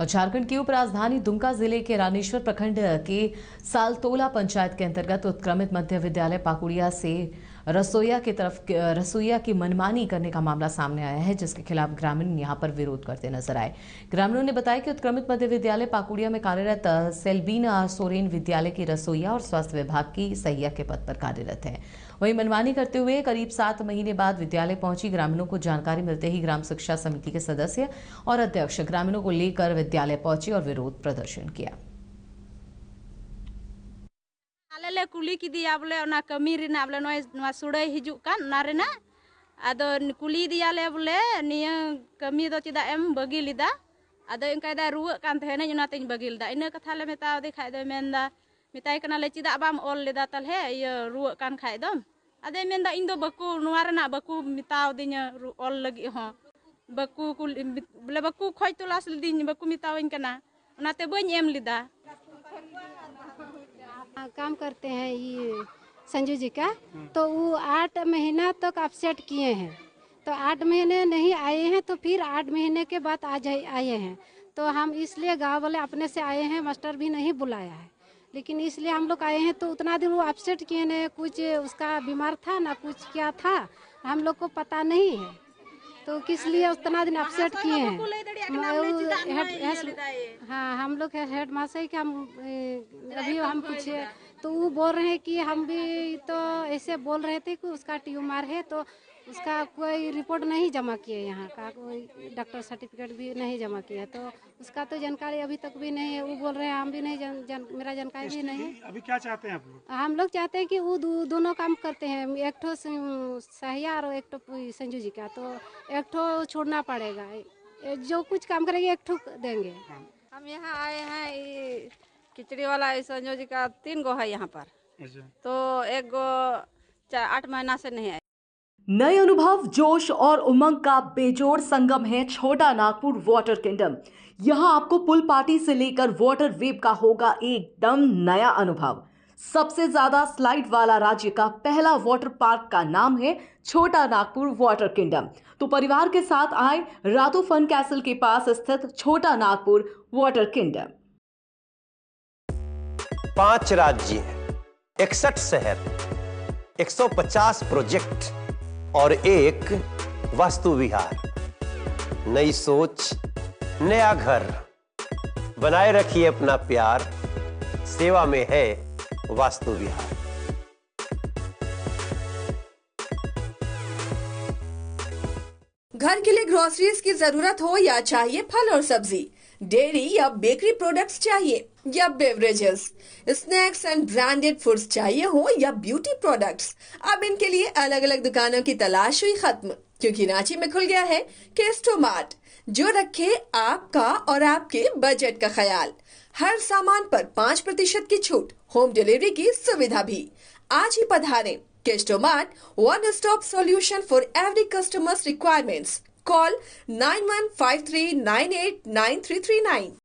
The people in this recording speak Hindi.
और झारखंड की उपराजधानी दुमका जिले के रानेश्वर प्रखंड के सालतोला पंचायत के अंतर्गत उत्क्रमित मध्य विद्यालय पाकुड़िया से रसोईया की तरफ रसोईया की मनमानी करने का मामला सामने आया है जिसके खिलाफ ग्रामीण यहाँ पर विरोध करते नजर आए ग्रामीणों ने बताया कि उत्क्रमित मध्य विद्यालय पाकुड़िया में कार्यरत सेल्बीन सोरेन विद्यालय की रसोईया और स्वास्थ्य विभाग की सहिया के पद पर कार्यरत है वहीं मनमानी करते हुए करीब सात महीने बाद विद्यालय पहुंची ग्रामीणों को जानकारी मिलते ही ग्राम शिक्षा समिति के सदस्य और अध्यक्ष ग्रामीणों को लेकर विद्यालय पहुंचे और विरोध प्रदर्शन किया ᱞᱮ ᱠᱩᱞᱤ ᱠᱮᱫᱮᱭᱟ ᱵᱚᱞᱮ ᱚᱱᱟ ᱠᱟᱹᱢᱤ ᱨᱮᱱᱟᱜ ᱵᱚᱞᱮ ᱱᱚᱜᱼᱚᱭ ᱱᱚᱣᱟ ᱥᱩᱲᱟᱹᱭ ᱦᱤᱡᱩᱜ ᱠᱟᱱ ᱚᱱᱟ ᱨᱮᱱᱟᱜ ᱟᱫᱚ ᱠᱩᱞᱤᱭᱮᱫᱮᱭᱟᱞᱮ ᱵᱚᱞᱮ ᱱᱤᱭᱟᱹ ᱠᱟᱹᱢᱤ ᱫᱚ ᱪᱮᱫᱟᱜ ᱮᱢ ᱵᱟᱹᱜᱤ ᱞᱮᱫᱟ ᱟᱫᱚ ᱚᱱᱠᱟᱭᱫᱟ ᱨᱩᱣᱟᱹᱜ ᱠᱟᱱ ᱛᱟᱦᱮᱱᱟᱹᱧ ᱚᱱᱟᱛᱮᱧ ᱵᱟᱹᱜᱤ ᱞᱮᱫᱟ ᱤᱱᱟᱹ ᱠᱟᱛᱷᱟ ᱞᱮ ᱢᱮᱛᱟᱣᱫᱮ ᱠᱷᱟᱡ ᱫᱚᱭ ᱢᱮᱱᱫᱟ ᱢᱮᱛᱟᱭ ᱠᱟᱱᱟᱞᱮ ᱪᱮᱫᱟᱜ ᱵᱟᱢ ᱚᱞ ᱞᱮᱫᱟ ᱛᱟᱦᱞᱮ ᱤᱭᱟᱹ ᱨᱩᱣᱟᱹᱜ ᱠᱟᱱ ᱠᱷᱟᱡ ᱫᱚᱢ ᱟᱫᱚᱭ ᱢᱮᱱᱫᱟ ᱤᱧ ᱫᱚ ᱵᱟᱠᱚ ᱱᱚᱣᱟ ᱨᱮᱱᱟᱜ ᱵᱟᱠᱚ ᱢᱮᱛᱟᱣᱫᱤᱧᱟ ᱚᱞ ᱞᱟᱹᱜᱤᱫ ᱦᱚᱸ ᱵᱟᱠᱚ ᱵᱚᱞᱮ ᱵᱟᱠᱚ ᱠᱷᱚᱡ ᱛᱚᱞᱟᱥ ᱞᱤᱫᱤᱧ ᱵᱟᱠᱚ ᱢᱮᱛᱟᱣᱟᱹᱧ ᱠᱟᱱᱟ ᱚᱱᱟᱛᱮ ᱵᱟᱹᱧ ᱮᱢ ᱞᱮᱫᱟ काम करते हैं ये संजू जी का तो वो आठ महीना तक तो अपसेट किए हैं तो आठ महीने नहीं आए हैं तो फिर आठ महीने के बाद आज आए हैं तो हम इसलिए गांव वाले अपने से आए हैं मास्टर भी नहीं बुलाया है लेकिन इसलिए हम लोग आए हैं तो उतना दिन वो अपसेट किए ने कुछ उसका बीमार था ना कुछ क्या था हम लोग को पता नहीं है तो किस लिए उतना दिन अपसेट किए हैं हाँ हम लोग हेड मास्टर के हम अभी हम पूछे तो वो बोल रहे हैं कि हम भी तो ऐसे बोल रहे थे कि उसका ट्यूमर है तो उसका कोई रिपोर्ट नहीं जमा किए यहाँ का कोई डॉक्टर सर्टिफिकेट भी नहीं जमा किया तो उसका तो जानकारी अभी तक भी नहीं है वो बोल रहे हैं हम भी नहीं जन, जन, मेरा जानकारी भी नहीं है अभी क्या चाहते हैं आप लोग हम लोग चाहते हैं कि वो दो, दोनों काम करते हैं एक ठो सहिया और एक ठो संजू जी का तो एक ठो छोड़ना पड़ेगा जो कुछ काम करेंगे एक ठो देंगे हाँ। हम यहाँ आए हैं खिचड़ी वाला संजू जी का तीन गो है यहाँ पर अच्छा। तो एक गो आठ महीना से नहीं नए अनुभव जोश और उमंग का बेजोड़ संगम है छोटा नागपुर वाटर किंगडम यहां आपको पुल पार्टी से लेकर वाटर वेव का होगा एकदम नया अनुभव सबसे ज्यादा स्लाइड वाला राज्य का पहला वाटर पार्क का नाम है छोटा नागपुर वाटर किंगडम तो परिवार के साथ आए रातू फन कैसल के पास स्थित छोटा नागपुर वाटर किंगडम पांच राज्य इकसठ शहर 150 प्रोजेक्ट और एक वास्तु विहार नई सोच नया घर बनाए रखिए अपना प्यार सेवा में है वास्तु विहार घर के लिए ग्रोसरीज की जरूरत हो या चाहिए फल और सब्जी डेयरी या बेकरी प्रोडक्ट्स चाहिए या beverages snacks and branded foods चाहिए हो या ब्यूटी प्रोडक्ट्स अब इनके लिए अलग अलग दुकानों की तलाश हुई खत्म क्योंकि रांची में खुल गया है केस्टो मार्ट जो रखे आपका और आपके बजट का ख्याल हर सामान पर पाँच प्रतिशत की छूट होम डिलीवरी की सुविधा भी आज ही पधारें Kesto mart one stop solution for every customers requirements call nine one five three nine eight nine three three nine